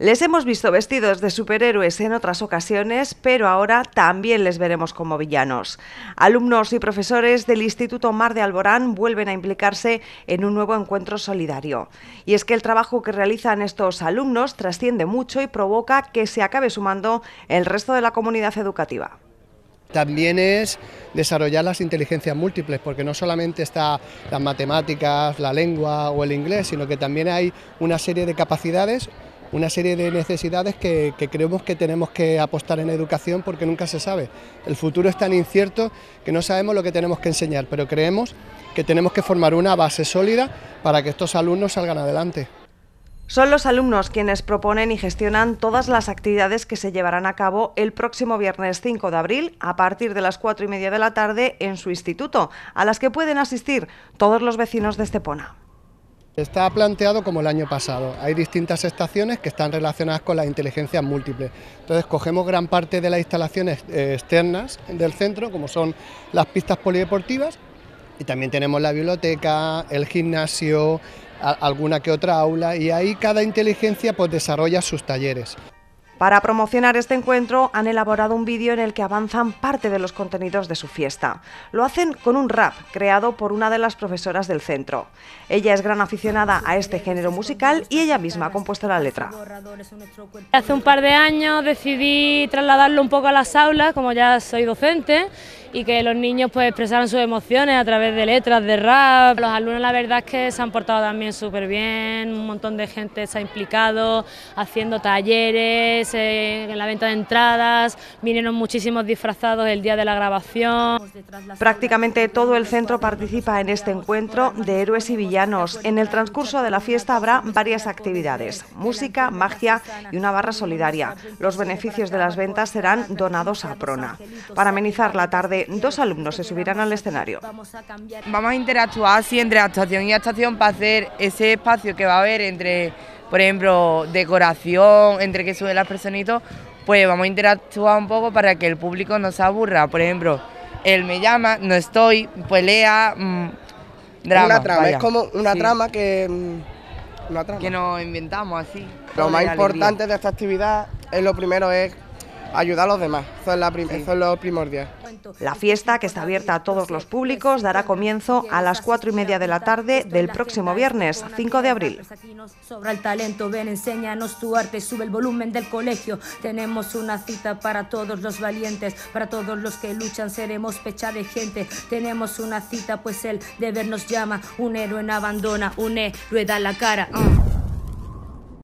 Les hemos visto vestidos de superhéroes en otras ocasiones, pero ahora también les veremos como villanos. Alumnos y profesores del Instituto Mar de Alborán vuelven a implicarse en un nuevo encuentro solidario. Y es que el trabajo que realizan estos alumnos trasciende mucho y provoca que se acabe sumando el resto de la comunidad educativa también es desarrollar las inteligencias múltiples, porque no solamente está las matemáticas, la lengua o el inglés, sino que también hay una serie de capacidades una serie de necesidades que, creemos que tenemos que apostar en educación porque nunca se sabe. El futuro es tan incierto que no sabemos lo que tenemos que enseñar, pero creemos que tenemos que formar una base sólida para que estos alumnos salgan adelante. Son los alumnos quienes proponen y gestionan todas las actividades que se llevarán a cabo el próximo viernes 5 de abril a partir de las 4 y media de la tarde en su instituto, a las que pueden asistir todos los vecinos de Estepona. Está planteado como el año pasado. Hay distintas estaciones que están relacionadas con las inteligencias múltiples. Entonces cogemos gran parte de las instalaciones eh, externas del centro, como son las pistas polideportivas, y también tenemos la biblioteca, el gimnasio, alguna que otra aula, y ahí cada inteligencia pues, desarrolla sus talleres. Para promocionar este encuentro han elaborado un vídeo en el que avanzan parte de los contenidos de su fiesta. Lo hacen con un rap creado por una de las profesoras del centro. Ella es gran aficionada a este género musical y ella misma ha compuesto la letra. Hace un par de años decidí trasladarlo un poco a las aulas, como ya soy docente, y que los niños pues expresaran sus emociones a través de letras, de rap. Los alumnos la verdad es que se han portado también súper bien, un montón de gente se ha implicado haciendo talleres, eh, en la venta de entradas, vinieron muchísimos disfrazados el día de la grabación. Prácticamente todo el centro participa en este encuentro de héroes y villanos. En el transcurso de la fiesta habrá varias actividades, música, magia y una barra solidaria. Los beneficios de las ventas serán donados a Prona. Para amenizar la tarde dos alumnos se subirán al escenario. Vamos a interactuar así entre actuación y actuación para hacer ese espacio que va a haber entre, por ejemplo, decoración, entre que suben las personitos... pues vamos a interactuar un poco para que el público no se aburra. Por ejemplo, él me llama, no estoy, pelea, pues lea... Mm, drama. Una trama, es como una trama que... Mm, una trama. Que nos inventamos así. Lo más importante de esta actividad es lo primero es ayudar a los demás. Eso es, la sí. eso lo primordial. La fiesta, que está abierta a todos los públicos, dará comienzo a las cuatro y media de la tarde del próximo viernes, 5 de abril. Sobra el talento, ven, enséñanos tu arte, sube el volumen del colegio. Tenemos una cita para todos los valientes, para todos los que luchan, seremos pecha de gente. Tenemos una cita, pues el deber nos llama. Un héroe en abandona, un héroe da la cara. Mm.